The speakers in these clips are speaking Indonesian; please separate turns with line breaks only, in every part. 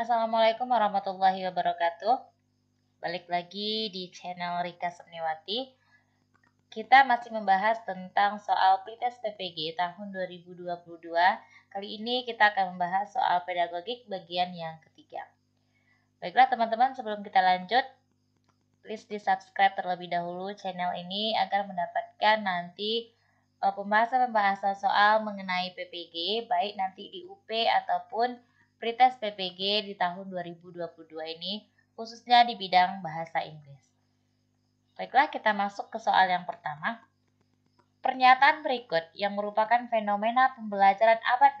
Assalamualaikum warahmatullahi wabarakatuh. Balik lagi di channel Rika Semniwati. Kita masih membahas tentang soal pretest PPG tahun 2022. Kali ini kita akan membahas soal pedagogik bagian yang ketiga. Baiklah teman-teman, sebelum kita lanjut, please di subscribe terlebih dahulu channel ini agar mendapatkan nanti eh, pembahasan-pembahasan soal mengenai PPG baik nanti di UP ataupun pretest PPG di tahun 2022 ini khususnya di bidang bahasa Inggris. Baiklah, kita masuk ke soal yang pertama. Pernyataan berikut yang merupakan fenomena pembelajaran abad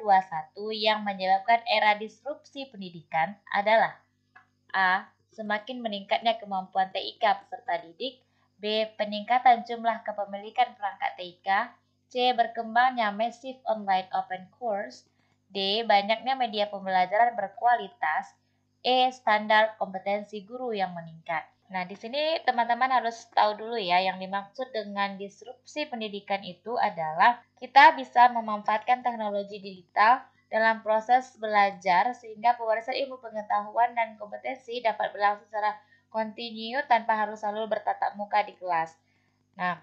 21 yang menyebabkan era disrupsi pendidikan adalah A. Semakin meningkatnya kemampuan TIK peserta didik B. Peningkatan jumlah kepemilikan perangkat TIK C. Berkembangnya massive online open course D. Banyaknya media pembelajaran berkualitas. E. Standar kompetensi guru yang meningkat. Nah, di sini teman-teman harus tahu dulu ya, yang dimaksud dengan disrupsi pendidikan itu adalah kita bisa memanfaatkan teknologi digital dalam proses belajar sehingga pewarisan ilmu pengetahuan dan kompetensi dapat berlangsung secara kontinu tanpa harus selalu bertatap muka di kelas. Nah,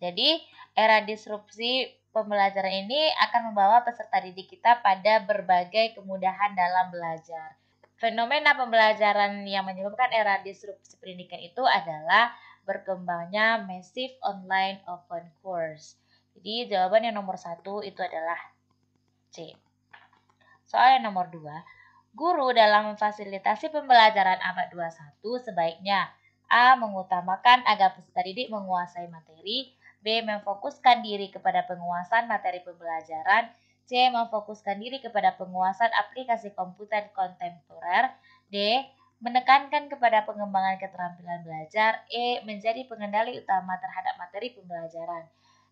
jadi era disrupsi Pembelajaran ini akan membawa peserta didik kita pada berbagai kemudahan dalam belajar. Fenomena pembelajaran yang menyebabkan era disrupsi pendidikan itu adalah berkembangnya massive online open course. Jadi jawaban yang nomor satu itu adalah C. Soal yang nomor dua, guru dalam memfasilitasi pembelajaran abad 21 sebaiknya A. Mengutamakan agar peserta didik menguasai materi B. Memfokuskan diri kepada penguasaan materi pembelajaran. C. Memfokuskan diri kepada penguasaan aplikasi komputer kontemporer. D. Menekankan kepada pengembangan keterampilan belajar. E. Menjadi pengendali utama terhadap materi pembelajaran.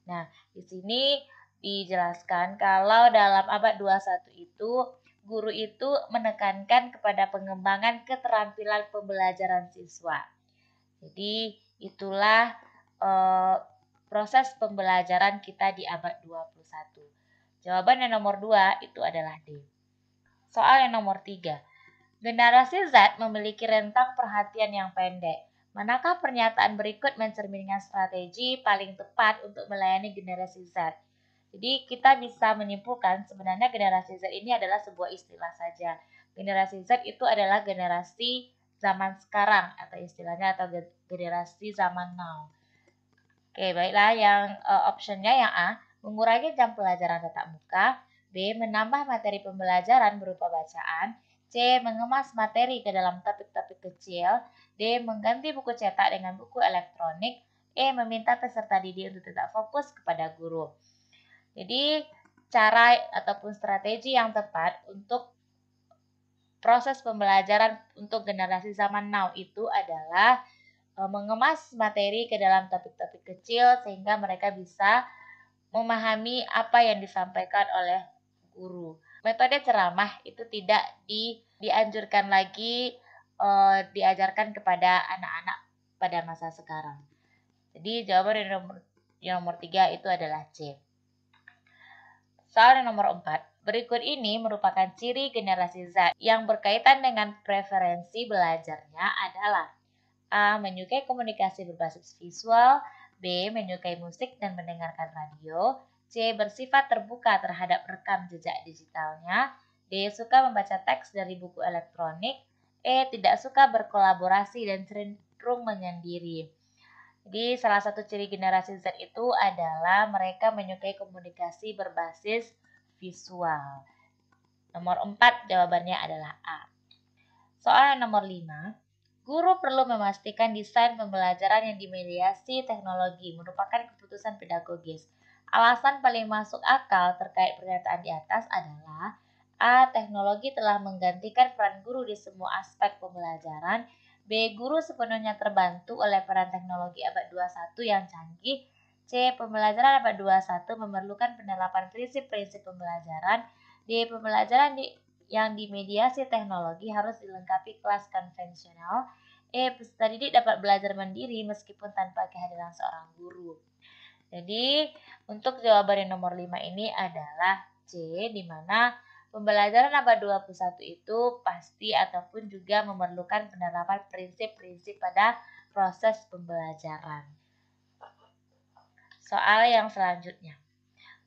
Nah, di sini dijelaskan kalau dalam abad 21 itu guru itu menekankan kepada pengembangan keterampilan pembelajaran siswa. Jadi itulah eh, proses pembelajaran kita di abad 21? Jawaban yang nomor 2 itu adalah D. Soal yang nomor 3. Generasi Z memiliki rentang perhatian yang pendek. Manakah pernyataan berikut mencerminkan strategi paling tepat untuk melayani generasi Z? Jadi kita bisa menyimpulkan sebenarnya generasi Z ini adalah sebuah istilah saja. Generasi Z itu adalah generasi zaman sekarang atau istilahnya atau generasi zaman now. Oke, baiklah yang uh, optionnya yang A, mengurangi jam pelajaran tatap muka, B. Menambah materi pembelajaran berupa bacaan, C. Mengemas materi ke dalam topik-topik kecil, D. Mengganti buku cetak dengan buku elektronik, E. Meminta peserta didik untuk tetap fokus kepada guru. Jadi, cara ataupun strategi yang tepat untuk proses pembelajaran untuk generasi zaman now itu adalah Eh, mengemas materi ke dalam topik-topik kecil sehingga mereka bisa memahami apa yang disampaikan oleh guru. Metode ceramah itu tidak di, dianjurkan lagi e, diajarkan kepada anak-anak pada masa sekarang. Jadi jawaban yang nomor, yang nomor tiga itu adalah C. Soal yang nomor empat, Berikut ini merupakan ciri generasi Z yang berkaitan dengan preferensi belajarnya adalah A. Menyukai komunikasi berbasis visual B. Menyukai musik dan mendengarkan radio C. Bersifat terbuka terhadap rekam jejak digitalnya D. Suka membaca teks dari buku elektronik E. Tidak suka berkolaborasi dan cenderung menyendiri Jadi salah satu ciri generasi Z itu adalah mereka menyukai komunikasi berbasis visual Nomor 4 jawabannya adalah A. Soal nomor 5 Guru perlu memastikan desain pembelajaran yang dimediasi teknologi merupakan keputusan pedagogis. Alasan paling masuk akal terkait pernyataan di atas adalah A. Teknologi telah menggantikan peran guru di semua aspek pembelajaran. B. Guru sepenuhnya terbantu oleh peran teknologi abad 21 yang canggih. C. Pembelajaran abad 21 memerlukan penerapan prinsip-prinsip pembelajaran. D. Pembelajaran di yang dimediasi teknologi harus dilengkapi kelas konvensional. Eh, peserta didik dapat belajar mandiri meskipun tanpa kehadiran seorang guru. Jadi, untuk jawaban yang nomor 5 ini adalah C, di mana pembelajaran abad 21 itu pasti ataupun juga memerlukan penerapan prinsip-prinsip pada proses pembelajaran. Soal yang selanjutnya.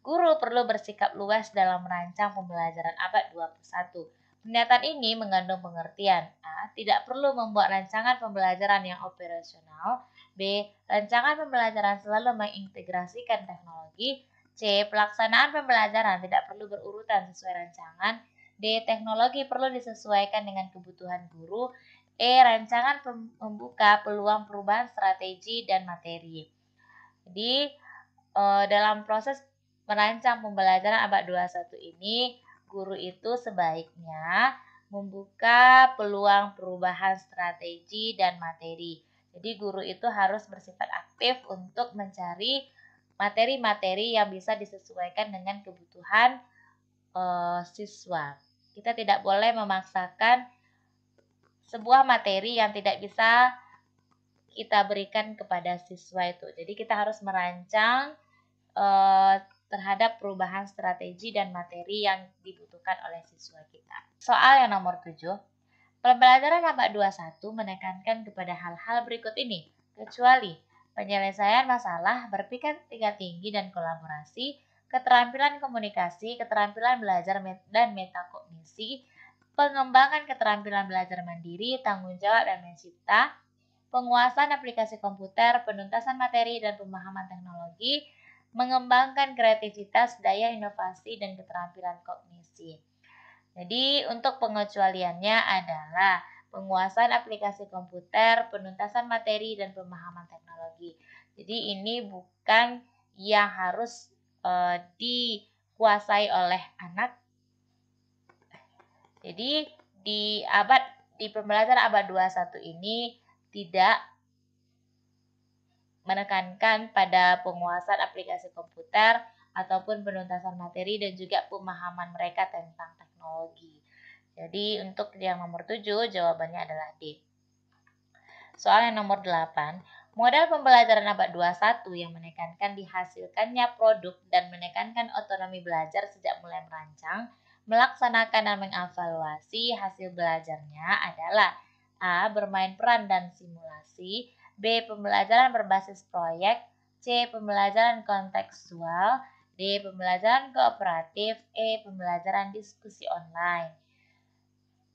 Guru perlu bersikap luas dalam merancang pembelajaran abad 21. Pernyataan ini mengandung pengertian A. Tidak perlu membuat rancangan pembelajaran yang operasional B. Rancangan pembelajaran selalu mengintegrasikan teknologi C. Pelaksanaan pembelajaran tidak perlu berurutan sesuai rancangan D. Teknologi perlu disesuaikan dengan kebutuhan guru E. Rancangan membuka peluang perubahan strategi dan materi. Jadi, eh, dalam proses Merancang pembelajaran abad 21 ini, guru itu sebaiknya membuka peluang perubahan strategi dan materi. Jadi guru itu harus bersifat aktif untuk mencari materi-materi yang bisa disesuaikan dengan kebutuhan uh, siswa. Kita tidak boleh memaksakan sebuah materi yang tidak bisa kita berikan kepada siswa itu. Jadi kita harus merancang uh, terhadap perubahan strategi dan materi yang dibutuhkan oleh siswa kita. Soal yang nomor 7, pembelajaran abad 21 menekankan kepada hal-hal berikut ini, kecuali penyelesaian masalah, berpikir tingkat tinggi dan kolaborasi, keterampilan komunikasi, keterampilan belajar dan metakognisi, pengembangan keterampilan belajar mandiri, tanggung jawab dan mencipta, penguasaan aplikasi komputer, penuntasan materi dan pemahaman teknologi, mengembangkan kreativitas, daya inovasi, dan keterampilan kognisi. Jadi, untuk pengecualiannya adalah penguasaan aplikasi komputer, penuntasan materi, dan pemahaman teknologi. Jadi, ini bukan yang harus e, dikuasai oleh anak. Jadi, di abad di pembelajaran abad 21 ini tidak menekankan pada penguasaan aplikasi komputer ataupun penuntasan materi dan juga pemahaman mereka tentang teknologi. Jadi untuk yang nomor 7 jawabannya adalah D. Soal yang nomor 8, model pembelajaran abad 21 yang menekankan dihasilkannya produk dan menekankan otonomi belajar sejak mulai merancang, melaksanakan dan mengevaluasi hasil belajarnya adalah A. Bermain peran dan simulasi B. Pembelajaran berbasis proyek C. Pembelajaran kontekstual D. Pembelajaran kooperatif E. Pembelajaran diskusi online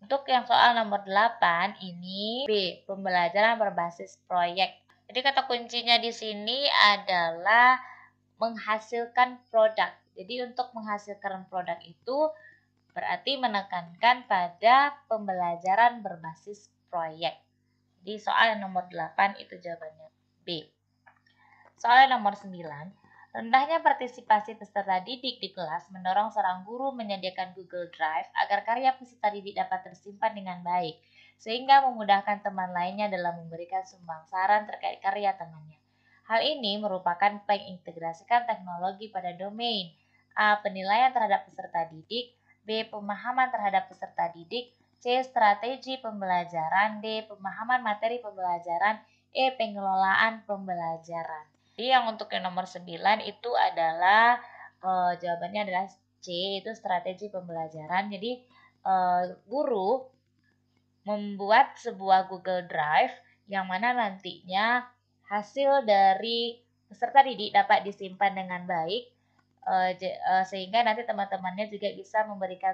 Untuk yang soal nomor 8 ini B. Pembelajaran berbasis proyek Jadi kata kuncinya di sini adalah menghasilkan produk Jadi untuk menghasilkan produk itu berarti menekankan pada pembelajaran berbasis proyek di soal yang nomor 8 itu jawabannya B. Soal yang nomor 9, rendahnya partisipasi peserta didik di kelas mendorong seorang guru menyediakan Google Drive agar karya peserta didik dapat tersimpan dengan baik, sehingga memudahkan teman lainnya dalam memberikan sumbang saran terkait karya temannya. Hal ini merupakan pengintegrasikan teknologi pada domain A. Penilaian terhadap peserta didik B. Pemahaman terhadap peserta didik C. Strategi pembelajaran D. Pemahaman materi pembelajaran E. Pengelolaan pembelajaran Jadi yang untuk yang nomor 9 itu adalah e, jawabannya adalah C. Itu strategi pembelajaran Jadi e, guru membuat sebuah Google Drive yang mana nantinya hasil dari peserta didik dapat disimpan dengan baik Eh, eh, sehingga nanti teman-temannya juga bisa memberikan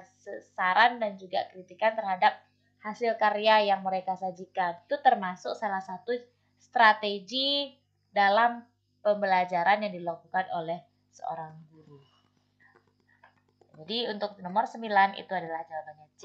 saran dan juga kritikan terhadap hasil karya yang mereka sajikan. Itu termasuk salah satu strategi dalam pembelajaran yang dilakukan oleh seorang guru. Jadi untuk nomor 9 itu adalah jawabannya C.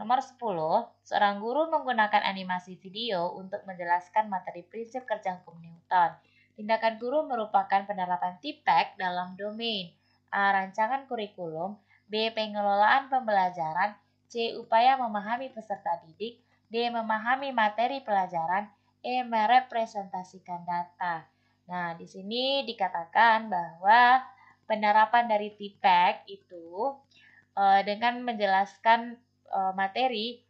Nomor 10, seorang guru menggunakan animasi video untuk menjelaskan materi prinsip kerja hukum Newton Tindakan guru merupakan penerapan TIPEK dalam domain A. Rancangan kurikulum B. Pengelolaan pembelajaran C. Upaya memahami peserta didik D. Memahami materi pelajaran E. Merepresentasikan data Nah, di sini dikatakan bahwa penerapan dari TIPEK itu e, dengan menjelaskan e, materi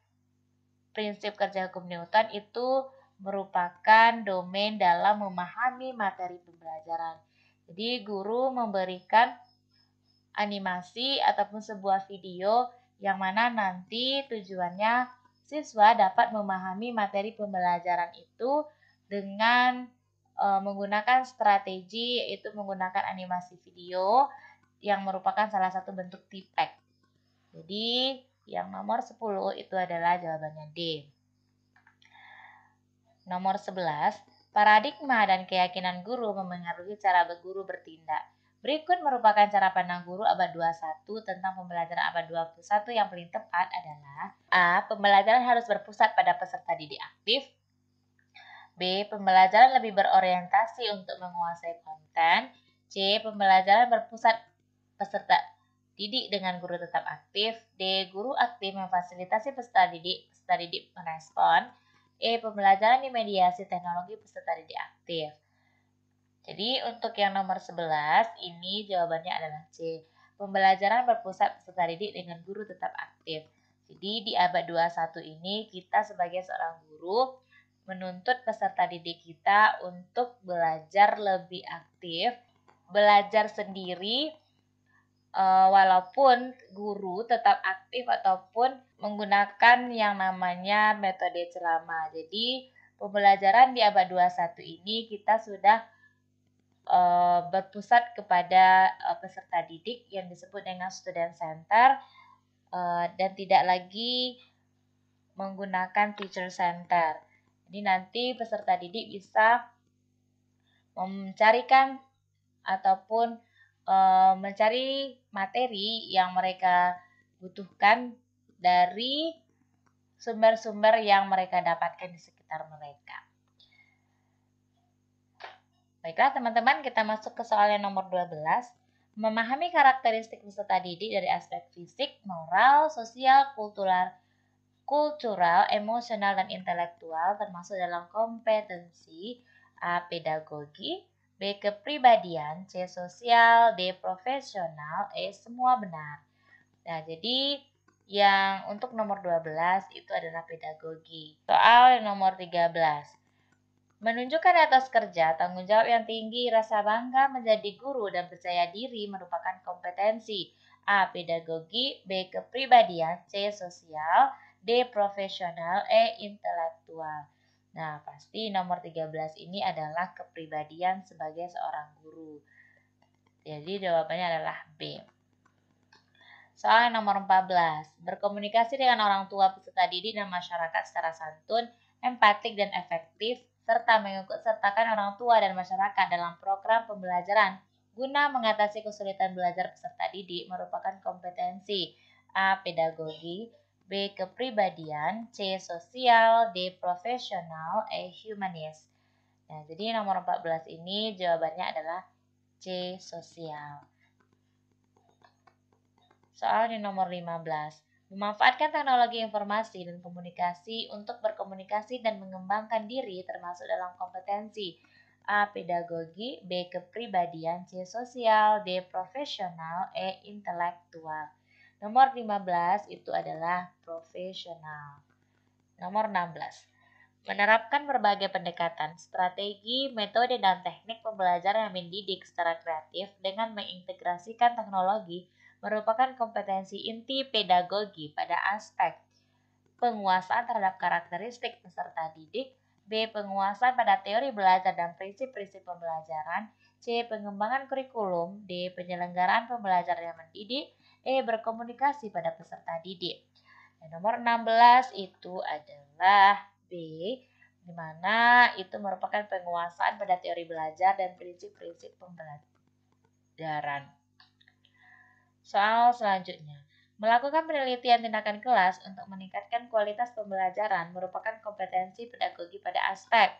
prinsip kerja hukum Newton itu merupakan domain dalam memahami materi pembelajaran. Jadi guru memberikan animasi ataupun sebuah video yang mana nanti tujuannya siswa dapat memahami materi pembelajaran itu dengan e, menggunakan strategi yaitu menggunakan animasi video yang merupakan salah satu bentuk tipek. Jadi yang nomor 10 itu adalah jawabannya D. Nomor 11, paradigma dan keyakinan guru memengaruhi cara berguru bertindak. Berikut merupakan cara pandang guru abad 21 tentang pembelajaran abad 21 yang paling tepat adalah A. Pembelajaran harus berpusat pada peserta didik aktif B. Pembelajaran lebih berorientasi untuk menguasai konten C. Pembelajaran berpusat peserta didik dengan guru tetap aktif D. Guru aktif memfasilitasi peserta didik, peserta didik merespon E. Pembelajaran di mediasi teknologi peserta didik aktif. Jadi untuk yang nomor 11 ini jawabannya adalah C. Pembelajaran berpusat peserta didik dengan guru tetap aktif. Jadi di abad 21 ini kita sebagai seorang guru menuntut peserta didik kita untuk belajar lebih aktif, belajar sendiri, uh, walaupun guru tetap aktif ataupun menggunakan yang namanya metode ceramah. Jadi pembelajaran di abad 21 ini kita sudah uh, berpusat kepada uh, peserta didik yang disebut dengan student center uh, dan tidak lagi menggunakan teacher center. Jadi nanti peserta didik bisa mencarikan ataupun Eh, mencari materi yang mereka butuhkan dari sumber-sumber yang mereka dapatkan di sekitar mereka. Baiklah teman-teman, kita masuk ke soal yang nomor 12. Memahami karakteristik peserta didik dari aspek fisik, moral, sosial, kultural, kultural, emosional, dan intelektual termasuk dalam kompetensi Pedagogi B. Kepribadian, C. Sosial, D. Profesional, E. Semua benar. Nah, jadi yang untuk nomor 12 itu adalah pedagogi. Soal nomor 13. Menunjukkan atas kerja, tanggung jawab yang tinggi, rasa bangga menjadi guru dan percaya diri merupakan kompetensi. A. Pedagogi, B. Kepribadian, C. Sosial, D. Profesional, E. Intelektual. Nah, pasti nomor 13 ini adalah kepribadian sebagai seorang guru. Jadi jawabannya adalah B. Soal nomor nomor 14, berkomunikasi dengan orang tua peserta didik dan masyarakat secara santun, empatik dan efektif, serta mengikut sertakan orang tua dan masyarakat dalam program pembelajaran guna mengatasi kesulitan belajar peserta didik merupakan kompetensi A. Pedagogi B. Kepribadian C. Sosial D. Profesional E. Humanis Nah, jadi nomor 14 ini jawabannya adalah C. Sosial Soal di nomor 15 Memanfaatkan teknologi informasi dan komunikasi untuk berkomunikasi dan mengembangkan diri termasuk dalam kompetensi A. Pedagogi B. Kepribadian C. Sosial D. Profesional E. Intelektual Nomor 15 itu adalah profesional. Nomor 16. Menerapkan berbagai pendekatan, strategi, metode, dan teknik pembelajaran yang mendidik secara kreatif dengan mengintegrasikan teknologi merupakan kompetensi inti pedagogi pada aspek penguasaan terhadap karakteristik peserta didik, B. Penguasaan pada teori belajar dan prinsip-prinsip pembelajaran, C. Pengembangan kurikulum, D. Penyelenggaraan pembelajaran yang mendidik, E. Berkomunikasi pada peserta didik. Dan nomor 16 itu adalah B. Di mana itu merupakan penguasaan pada teori belajar dan prinsip-prinsip pembelajaran. Soal selanjutnya. Melakukan penelitian tindakan kelas untuk meningkatkan kualitas pembelajaran merupakan kompetensi pedagogi pada aspek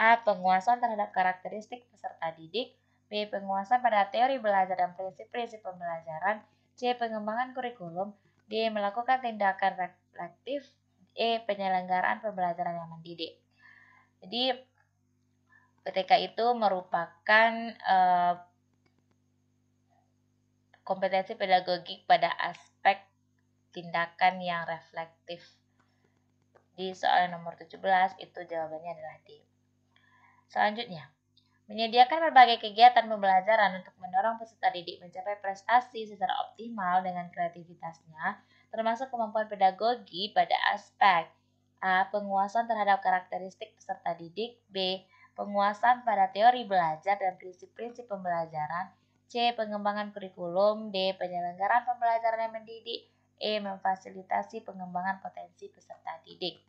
A. Penguasaan terhadap karakteristik peserta didik B. Penguasaan pada teori belajar dan prinsip-prinsip pembelajaran C. Pengembangan kurikulum D. Melakukan tindakan reflektif E. Penyelenggaraan pembelajaran yang mendidik Jadi PTK itu merupakan uh, kompetensi pedagogik pada aspek tindakan yang reflektif di soal nomor 17 itu jawabannya adalah D. Selanjutnya, Menyediakan berbagai kegiatan pembelajaran untuk mendorong peserta didik mencapai prestasi secara optimal dengan kreativitasnya, termasuk kemampuan pedagogi pada aspek A. Penguasaan terhadap karakteristik peserta didik B. Penguasaan pada teori belajar dan prinsip-prinsip pembelajaran C. Pengembangan kurikulum D. Penyelenggaraan pembelajaran yang mendidik E. Memfasilitasi pengembangan potensi peserta didik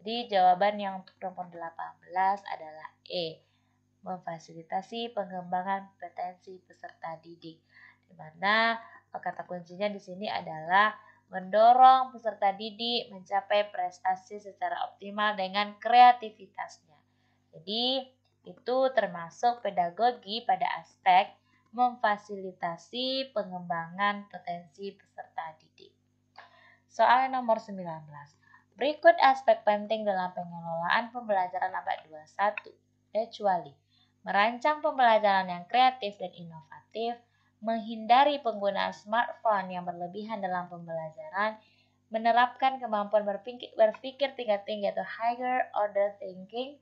Jadi jawaban yang untuk nomor 18 adalah E memfasilitasi pengembangan potensi peserta didik. Di mana eh, kata kuncinya di sini adalah mendorong peserta didik mencapai prestasi secara optimal dengan kreativitasnya. Jadi, itu termasuk pedagogi pada aspek memfasilitasi pengembangan potensi peserta didik. Soal nomor 19. Berikut aspek penting dalam pengelolaan pembelajaran abad 21, kecuali merancang pembelajaran yang kreatif dan inovatif, menghindari penggunaan smartphone yang berlebihan dalam pembelajaran, menerapkan kemampuan berpikir, tingkat tinggi atau higher order thinking,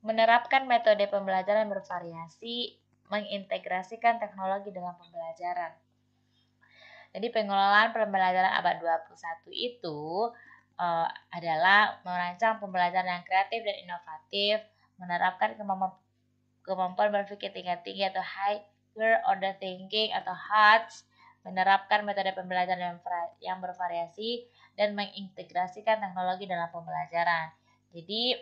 menerapkan metode pembelajaran bervariasi, mengintegrasikan teknologi dalam pembelajaran. Jadi pengelolaan pembelajaran abad 21 itu uh, adalah merancang pembelajaran yang kreatif dan inovatif, menerapkan kemampuan kemampuan berpikir tingkat tinggi atau higher order thinking atau hots menerapkan metode pembelajaran yang bervariasi dan mengintegrasikan teknologi dalam pembelajaran. Jadi,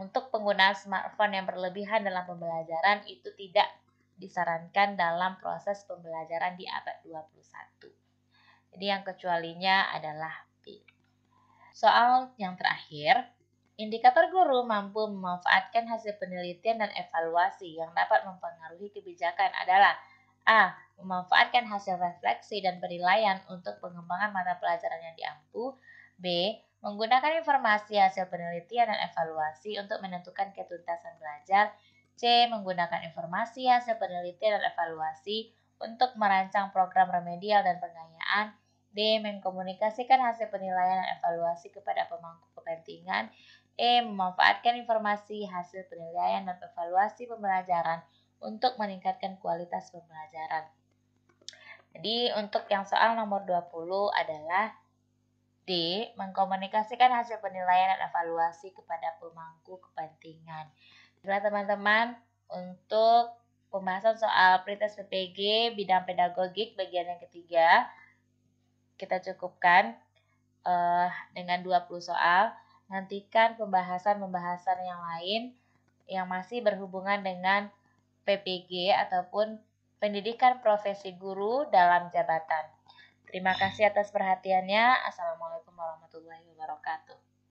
untuk pengguna smartphone yang berlebihan dalam pembelajaran itu tidak disarankan dalam proses pembelajaran di abad 21. Jadi yang kecualinya adalah b Soal yang terakhir, Indikator guru mampu memanfaatkan hasil penelitian dan evaluasi yang dapat mempengaruhi kebijakan adalah A. Memanfaatkan hasil refleksi dan penilaian untuk pengembangan mata pelajaran yang diampu B. Menggunakan informasi hasil penelitian dan evaluasi untuk menentukan ketuntasan belajar C. Menggunakan informasi hasil penelitian dan evaluasi untuk merancang program remedial dan pengayaan D. Mengkomunikasikan hasil penilaian dan evaluasi kepada pemangku kepentingan E. Memanfaatkan informasi hasil penilaian dan evaluasi pembelajaran untuk meningkatkan kualitas pembelajaran. Jadi untuk yang soal nomor 20 adalah D. Mengkomunikasikan hasil penilaian dan evaluasi kepada pemangku kepentingan. Setelah teman-teman untuk pembahasan soal pretest PPG bidang pedagogik bagian yang ketiga kita cukupkan uh, dengan 20 soal. Nantikan pembahasan-pembahasan yang lain yang masih berhubungan dengan PPG ataupun pendidikan profesi guru dalam jabatan. Terima kasih atas perhatiannya. Assalamualaikum warahmatullahi wabarakatuh.